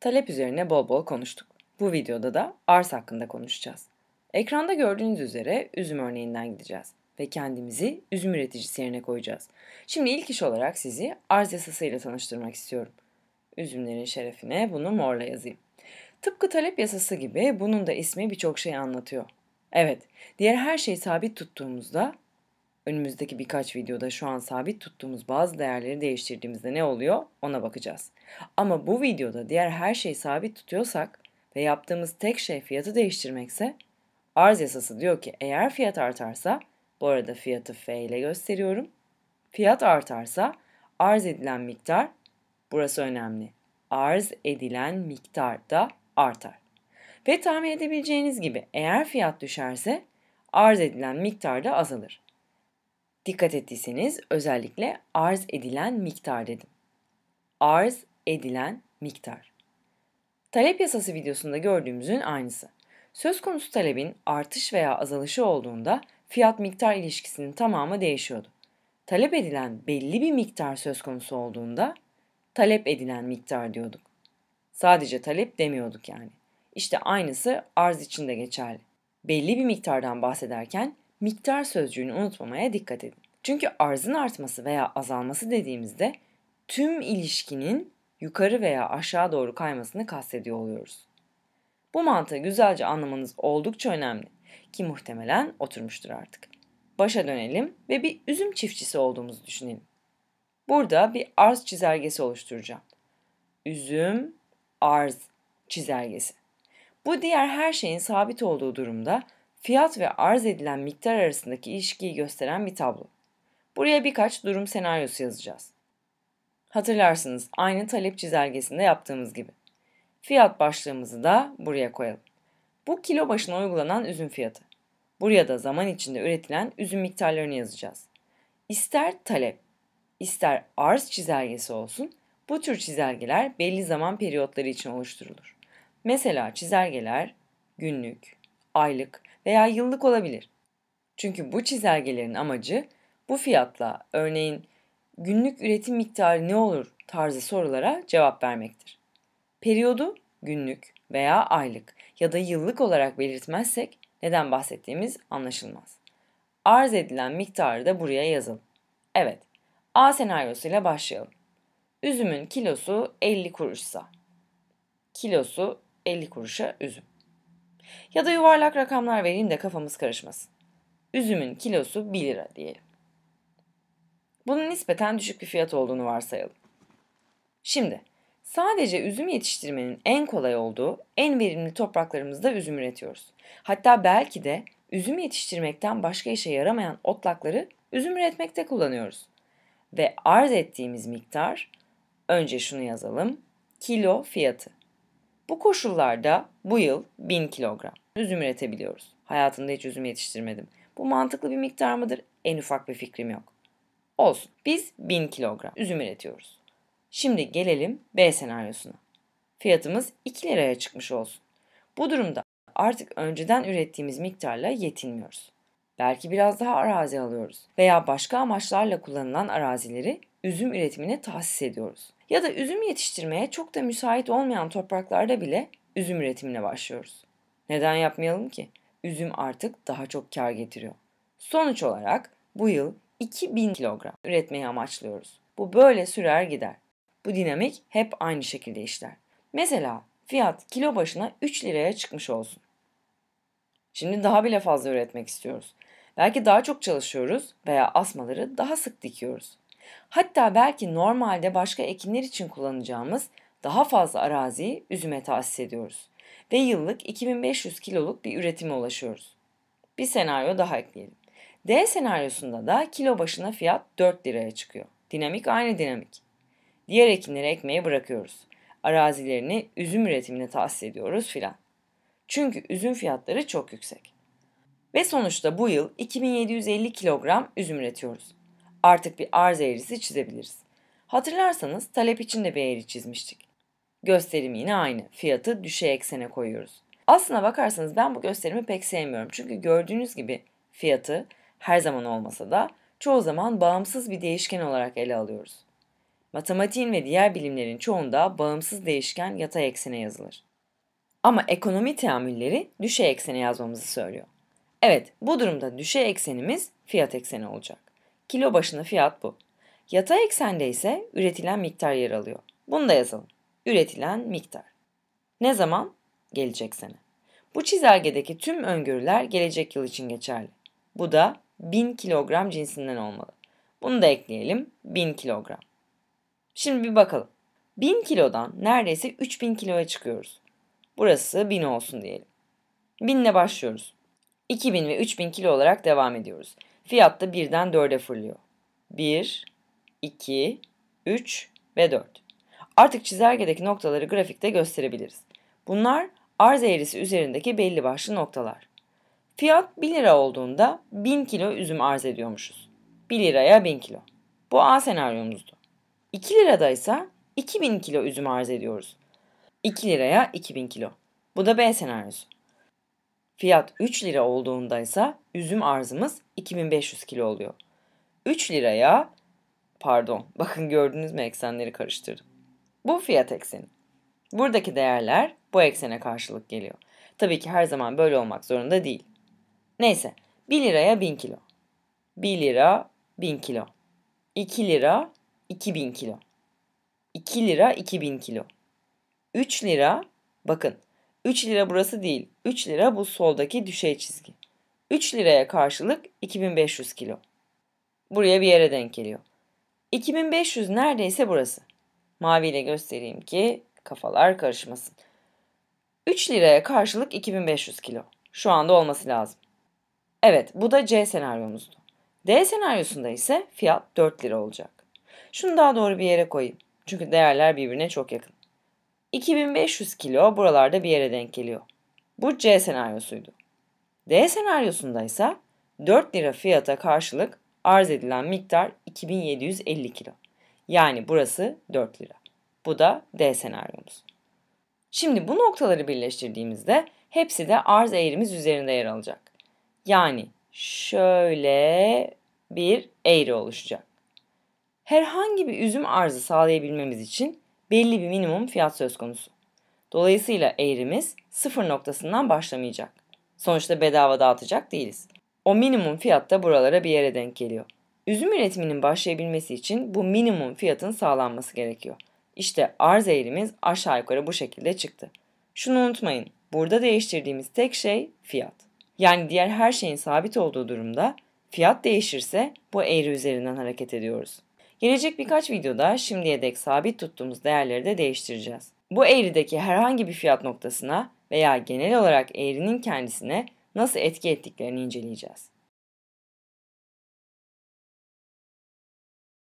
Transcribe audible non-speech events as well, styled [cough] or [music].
Talep üzerine bol bol konuştuk. Bu videoda da arz hakkında konuşacağız. Ekranda gördüğünüz üzere üzüm örneğinden gideceğiz ve kendimizi üzüm üreticisi yerine koyacağız. Şimdi ilk iş olarak sizi arz yasasıyla tanıştırmak istiyorum. Üzümlerin şerefine bunu morla yazayım. Tıpkı talep yasası gibi bunun da ismi birçok şeyi anlatıyor. Evet, diğer her şeyi sabit tuttuğumuzda Önümüzdeki birkaç videoda şu an sabit tuttuğumuz bazı değerleri değiştirdiğimizde ne oluyor ona bakacağız. Ama bu videoda diğer her şeyi sabit tutuyorsak ve yaptığımız tek şey fiyatı değiştirmekse arz yasası diyor ki eğer fiyat artarsa bu arada fiyatı F ile gösteriyorum. Fiyat artarsa arz edilen miktar burası önemli. Arz edilen miktar da artar. Ve tahmin edebileceğiniz gibi eğer fiyat düşerse arz edilen miktar da azalır. Dikkat ettiyseniz özellikle arz edilen miktar dedim. Arz edilen miktar. Talep yasası videosunda gördüğümüzün aynısı. Söz konusu talebin artış veya azalışı olduğunda fiyat miktar ilişkisinin tamamı değişiyordu. Talep edilen belli bir miktar söz konusu olduğunda talep edilen miktar diyorduk. Sadece talep demiyorduk yani. İşte aynısı arz için de geçerli. Belli bir miktardan bahsederken miktar sözcüğünü unutmamaya dikkat edin. Çünkü arzın artması veya azalması dediğimizde tüm ilişkinin yukarı veya aşağı doğru kaymasını kastediyor oluyoruz. Bu mantığı güzelce anlamanız oldukça önemli ki muhtemelen oturmuştur artık. Başa dönelim ve bir üzüm çiftçisi olduğumuzu düşünelim. Burada bir arz çizelgesi oluşturacağım. Üzüm arz çizelgesi. Bu diğer her şeyin sabit olduğu durumda fiyat ve arz edilen miktar arasındaki ilişkiyi gösteren bir tablo. Buraya birkaç durum senaryosu yazacağız. Hatırlarsınız aynı talep çizelgesinde yaptığımız gibi. Fiyat başlığımızı da buraya koyalım. Bu kilo başına uygulanan üzüm fiyatı. Buraya da zaman içinde üretilen üzüm miktarlarını yazacağız. İster talep, ister arz çizelgesi olsun bu tür çizelgeler belli zaman periyotları için oluşturulur. Mesela çizelgeler günlük, aylık veya yıllık olabilir. Çünkü bu çizelgelerin amacı bu fiyatla örneğin günlük üretim miktarı ne olur tarzı sorulara cevap vermektir. Periyodu günlük veya aylık ya da yıllık olarak belirtmezsek neden bahsettiğimiz anlaşılmaz. Arz edilen miktarı da buraya yazalım. Evet, A senaryosuyla başlayalım. Üzümün kilosu 50 kuruşsa, kilosu 50 kuruşa üzüm. Ya da yuvarlak rakamlar vereyim de kafamız karışmasın. Üzümün kilosu 1 lira diyelim. Bunun nispeten düşük bir fiyat olduğunu varsayalım. Şimdi sadece üzüm yetiştirmenin en kolay olduğu en verimli topraklarımızda üzüm üretiyoruz. Hatta belki de üzüm yetiştirmekten başka işe yaramayan otlakları üzüm üretmekte kullanıyoruz. Ve arz ettiğimiz miktar önce şunu yazalım. Kilo fiyatı. Bu koşullarda bu yıl 1000 kilogram üzüm üretebiliyoruz. Hayatımda hiç üzüm yetiştirmedim. Bu mantıklı bir miktar mıdır? En ufak bir fikrim yok. Olsun. Biz 1000 kilogram üzüm üretiyoruz. Şimdi gelelim B senaryosuna. Fiyatımız 2 liraya çıkmış olsun. Bu durumda artık önceden ürettiğimiz miktarla yetinmiyoruz. Belki biraz daha arazi alıyoruz veya başka amaçlarla kullanılan arazileri üzüm üretimine tahsis ediyoruz ya da üzüm yetiştirmeye çok da müsait olmayan topraklarda bile üzüm üretimine başlıyoruz. Neden yapmayalım ki? Üzüm artık daha çok kar getiriyor. Sonuç olarak bu yıl 2000 kilogram üretmeyi amaçlıyoruz. Bu böyle sürer gider. Bu dinamik hep aynı şekilde işler. Mesela fiyat kilo başına 3 liraya çıkmış olsun. Şimdi daha bile fazla üretmek istiyoruz. Belki daha çok çalışıyoruz veya asmaları daha sık dikiyoruz. Hatta belki normalde başka ekinler için kullanacağımız daha fazla araziyi üzüme tahsis ediyoruz ve yıllık 2500 kiloluk bir üretime ulaşıyoruz. Bir senaryo daha ekleyelim. D senaryosunda da kilo başına fiyat 4 liraya çıkıyor. Dinamik aynı dinamik. Diğer ekinleri ekmeye bırakıyoruz. Arazilerini üzüm üretimine tahsis ediyoruz filan. Çünkü üzüm fiyatları çok yüksek. Ve sonuçta bu yıl 2750 kilogram üzüm üretiyoruz artık bir arz eğrisi çizebiliriz. Hatırlarsanız talep için de bir eğri çizmiştik. Gösterim yine aynı. Fiyatı düşe eksene koyuyoruz. Aslına bakarsanız ben bu gösterimi pek sevmiyorum. Çünkü gördüğünüz gibi fiyatı her zaman olmasa da çoğu zaman bağımsız bir değişken olarak ele alıyoruz. Matematiğin ve diğer bilimlerin çoğunda bağımsız değişken yatay eksene yazılır. Ama ekonomi teamülleri düşe eksene yazmamızı söylüyor. Evet, bu durumda düşe eksenimiz fiyat ekseni olacak. Kilo başına fiyat bu. Yatay eksende ise üretilen miktar yer alıyor. Bunu da yazalım. Üretilen miktar. Ne zaman? Gelecek sene. Bu çizelgedeki tüm öngörüler gelecek yıl için geçerli. Bu da 1000 kilogram cinsinden olmalı. Bunu da ekleyelim 1000 kilogram. Şimdi bir bakalım. 1000 kilodan neredeyse 3000 kiloya çıkıyoruz. Burası 1000 olsun diyelim. 1000 ile başlıyoruz. 2000 ve 3000 kilo olarak devam ediyoruz. Fiyat da birden dörde fırlıyor. 1, 2, 3 ve 4. Artık çizelgedeki noktaları grafikte gösterebiliriz. Bunlar arz eğrisi üzerindeki belli başlı noktalar. Fiyat 1 lira olduğunda 1000 kilo üzüm arz ediyormuşuz. 1 liraya 1000 kilo. Bu A senaryomuzdu. 2 lirada ise 2000 kilo üzüm arz ediyoruz. 2 liraya 2000 kilo. Bu da B senaryosu. Fiyat 3 lira olduğunda ise üzüm arzımız 2500 kilo oluyor. 3 liraya pardon [laughs] bakın gördünüz mü eksenleri karıştırdım. Bu fiyat ekseni. Buradaki değerler bu eksene karşılık geliyor. Tabii ki her zaman böyle olmak zorunda değil. Neyse 1 liraya 1000 kilo. 1 lira 1000 kilo. 2 lira 2000 kilo. 2 lira 2000 kilo. 3 lira bakın 3 lira burası değil. 3 lira bu soldaki düşey çizgi. 3 liraya karşılık 2500 kilo. Buraya bir yere denk geliyor. 2500 neredeyse burası. Maviyle göstereyim ki kafalar karışmasın. 3 liraya karşılık 2500 kilo. Şu anda olması lazım. Evet bu da C senaryomuzdu. D senaryosunda ise fiyat 4 lira olacak. Şunu daha doğru bir yere koyayım. Çünkü değerler birbirine çok yakın. 2500 kilo buralarda bir yere denk geliyor. Bu C senaryosuydu. D senaryosunda ise 4 lira fiyata karşılık arz edilen miktar 2750 kilo. Yani burası 4 lira. Bu da D senaryomuz. Şimdi bu noktaları birleştirdiğimizde hepsi de arz eğrimiz üzerinde yer alacak. Yani şöyle bir eğri oluşacak. Herhangi bir üzüm arzı sağlayabilmemiz için belli bir minimum fiyat söz konusu. Dolayısıyla eğrimiz sıfır noktasından başlamayacak. Sonuçta bedava dağıtacak değiliz. O minimum fiyat da buralara bir yere denk geliyor. Üzüm üretiminin başlayabilmesi için bu minimum fiyatın sağlanması gerekiyor. İşte arz eğrimiz aşağı yukarı bu şekilde çıktı. Şunu unutmayın, burada değiştirdiğimiz tek şey fiyat. Yani diğer her şeyin sabit olduğu durumda fiyat değişirse bu eğri üzerinden hareket ediyoruz. Gelecek birkaç videoda şimdiye dek sabit tuttuğumuz değerleri de değiştireceğiz. Bu eğrideki herhangi bir fiyat noktasına veya genel olarak eğrinin kendisine nasıl etki ettiklerini inceleyeceğiz.